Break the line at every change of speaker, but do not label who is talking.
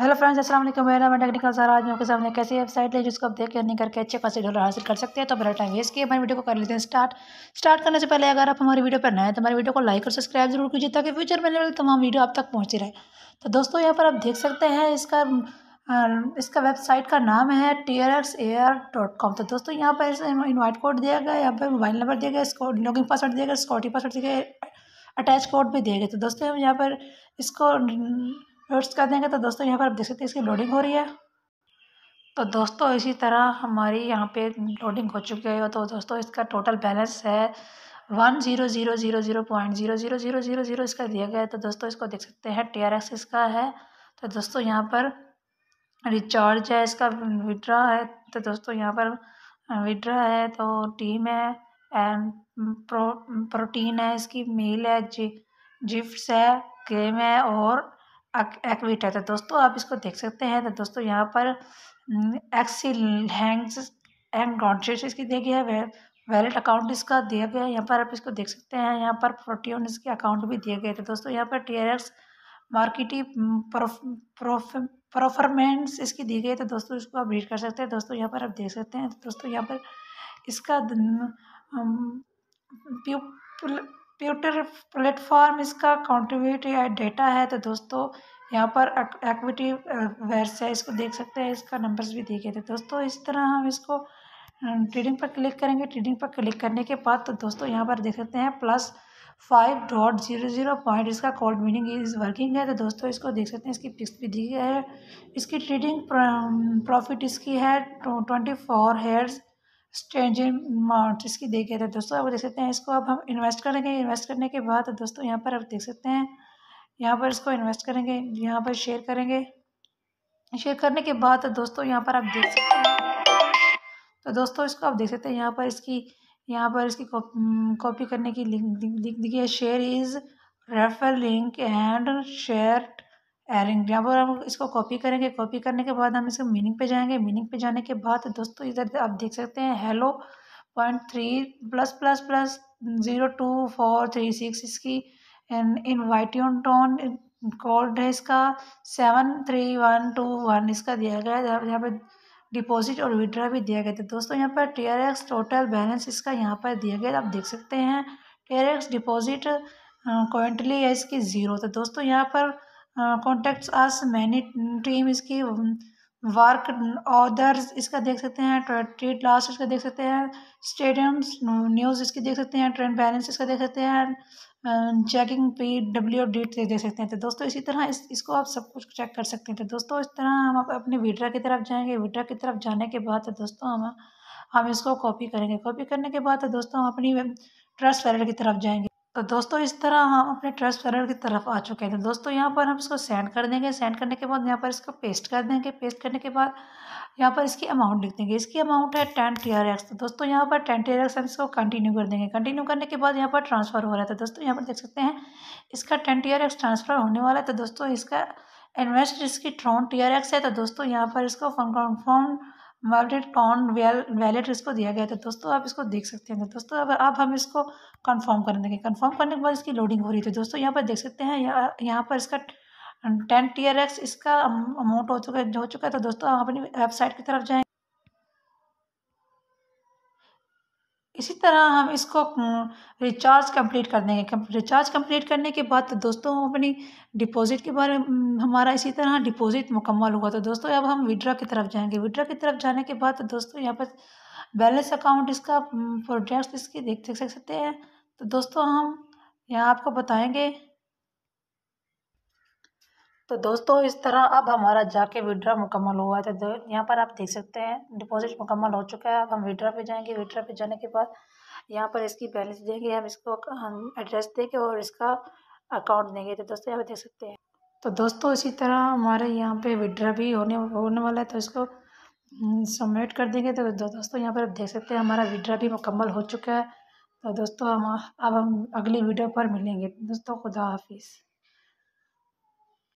hello friends अस्सलाम वालेकुम मेरा मैं टेक्निकल सर आज मैं आपके सामने ऐसी वेबसाइट है जिसको आप देख के अर्निंग करके अच्छे खासे डॉलर हासिल कर सकते हैं तो बड़ा टाइम वेस्ट किए हमारी वीडियो को कर लेते हैं स्टार्ट स्टार्ट करने से पहले अगर आप हमारी वीडियो पर नए हैं तो हमारी वीडियो को लाइक और सब्सक्राइब जरूर कीजिए ताकि फ्यूचर में आने तमाम वीडियो आप तक पहुँची रहे तो दोस्तों यहाँ पर आप देख सकते हैं इसका इसका वेबसाइट का नाम है T R X A R dot com तो दोस्तों यहाँ पर इन्वाइट कोड दिया गया यहाँ पर मोबाइल नंबर दिया गया इन पासवर्ड दिया गया सिक्योरिटी पासवर्ड दिया गया अटैच कोड भी दिया गया तो दोस्तों हम यहाँ पर इसको लोड्स कर देंगे तो दोस्तों यहाँ पर आप देख सकते हैं इसकी लोडिंग हो रही है तो दोस्तों इसी तरह हमारी यहाँ पे लोडिंग हो चुकी है तो दोस्तों इसका टोटल बैलेंस है one zero zero zero zero point zero zero zero zero zero इसका दिया गया है तो दोस्तों इसको देख सकते हैं टी आर एक्स इसका है तो दोस्तों यहाँ पर रिचार्ज है इसका विड्रा है तो दोस्तों यहाँ पर विड्रा है तो टीम है एंड प्रो प्रोटीन है इसकी मील है जी जिप्स है गेम है और एक्विट है तो दोस्तों आप इसको देख सकते हैं तो दोस्तों यहाँ पर एक्सी हैंग्स एंड कॉन्शियस इसकी दिया गया है वैलेट अकाउंट इसका दिया गया है यहाँ पर आप इसको देख सकते हैं यहाँ पर प्रोटीन इसके अकाउंट भी दिए गए थे तो दोस्तों यहाँ पर टी आर एक्स मार्किटी परफॉर्मेंस इसकी दी गई है तो दोस्तों इसको आप रीड कर सकते हैं दोस्तों यहाँ पर आप देख सकते हैं तो दोस्तों यहाँ पर इसका हम्म, कंप्यूटर प्लेटफॉर्म इसका कॉन्ट्रीब्यूट या डेटा है तो दोस्तों यहाँ पर एक्विटी वेयर्स है इसको देख सकते हैं इसका नंबर्स भी देखे थे दोस्तों इस तरह हम इसको ट्रेडिंग पर क्लिक करेंगे ट्रेडिंग पर क्लिक करने के बाद तो दोस्तों यहाँ पर देख सकते हैं plus five dot zero zero point इसका कोड मीनिंग इज़ वर्किंग है तो दोस्तों इसको देख सकते हैं इसकी फिक्स भी दी गई है इसकी ट्रेडिंग प्रॉफिट इसकी है twenty four hours stranger amount इसकी देखे थे दोस्तों अब देख सकते हैं इसको अब हम इन्वेस्ट करेंगे इन्वेस्ट करने के बाद दोस्तों यहाँ पर अब देख सकते हैं यहाँ पर इसको इन्वेस्ट करेंगे यहाँ पर शेयर करेंगे शेयर करने के बाद दोस्तों यहाँ पर आप देख सकते हैं तो दोस्तों इसको आप देख सकते हैं यहाँ पर इसकी यहाँ पर इसकी हम्म, कॉपी करने की लिंक लिख दी है share is refer link and share air यहाँ पर हम इसको कॉपी करेंगे कॉपी करने के बाद हम इसको मीनिंग पे जाएंगे मीनिंग पे जाने के बाद दोस्तों इधर आप देख सकते हैं hello point three plus plus plus zero two four three six इसकी इन इन्वाइटियन टोन कोल्ड है इसका seven three one two one इसका दिया गया है यहाँ पर डिपॉजिट और विड्रा भी दिया गया था दोस्तों यहाँ पर T R X total balance इसका यहाँ पर दिया गया आप देख सकते हैं टी आर एक्स डिपॉजिट क्वेंटली है इसकी ज़ीरो तो दोस्तों यहाँ पर कॉन्टेक्ट्स अस मैनी टीम इसकी वर्क um, ऑर्डर्स इसका देख सकते हैं ट्रेड लास्ट इसका देख सकते हैं स्टेडियम्स न्यूज़ इसकी देख सकते हैं ट्रेंड बैलेंस इसका देख सकते हैं चेकिंग पी डब्ल्यू डेट देख सकते हैं तो दोस्तों इसी तरह इस इसको आप सब कुछ चेक कर सकते हैं तो दोस्तों इस तरह हम अपने विड्रा की तरफ जाएंगे विड्रा की तरफ जाने के बाद तो दोस्तों हम हम इसको कॉपी करेंगे कॉपी करने के बाद तो दोस्तों हम अपनी ट्रस्ट um, वैलेट की तरफ जाएंगे तो दोस्तों इस तरह हम अपने ट्रस्ट की तरफ आ चुके हैं तो दोस्तों यहाँ पर हम इसको सेंड कर देंगे सेंड करने के बाद यहाँ पर इसको पेस्ट कर देंगे पेस्ट करने के बाद यहाँ पर इसकी अमाउंट लिख देंगे इसकी अमाउंट है टेन टी आर एक्स तो दोस्तों यहाँ पर टेन टी आर एक्स हम इसको कंटिन्यू कर देंगे कंटिन्यू करने के बाद यहाँ पर ट्रांसफ़र हो रहा है तो दोस्तों यहाँ पर देख सकते हैं इसका ten T R X transfer होने वाला है तो दोस्तों इसका इन्वेस्ट जिसकी ट्रॉन टी आर एक्स है तो दोस्तों यहाँ पर इसको फॉर्म कॉन वेल वैलेट इसको दिया गया था तो दोस्तों आप इसको देख सकते हैं दोस्तों अब अब हम इसको कंफर्म करने देंगे कंफर्म करने के बाद इसकी लोडिंग हो रही थी दोस्तों यहाँ पर देख सकते हैं यहाँ पर इसका टेन टी आर एक्स इसका अमाउंट हो चुका हो चुका था तो दोस्तों हम अपनी वेबसाइट की तरफ जाएँ इसी तरह हम इसको रिचार्ज कंप्लीट कर देंगे रिचार्ज कंप्लीट करने के बाद तो दोस्तों हम अपनी डिपॉज़िट के बारे में हमारा इसी तरह डिपॉज़िट मुकम्मल हुआ तो दोस्तों अब हम विड्रा की तरफ जाएंगे विड्रा की तरफ जाने के बाद तो दोस्तों यहाँ पर बैलेंस अकाउंट इसका प्रोडक्ट इसकी देख देख सकते हैं तो दोस्तों हम यहाँ आपको बताएँगे तो दोस्तों इस तरह अब हमारा जाके विड्रा मुकम्मल हुआ है तो यहाँ पर आप देख सकते हैं डिपॉजिट मुकम्मल हो चुका है अब हम विड्रा पे जाएंगे विड्रा पे जाने के बाद यहाँ पर इसकी बैलेंस देंगे हम इसको हम एड्रेस देंगे और इसका अकाउंट देंगे तो दोस्तों यहाँ पर देख सकते हैं तो दोस्तों इसी तरह हमारे यहाँ पर विड्रा भी होने होने वाला है तो इसको हम्म, सबमिट कर देंगे तो दो, दोस्तों यहाँ पर आप देख सकते हैं हमारा विड्रा भी मुकम्मल हो चुका है तो दोस्तों हम अब हम अगली वीडियो पर मिलेंगे दोस्तों खुदा हाफिज़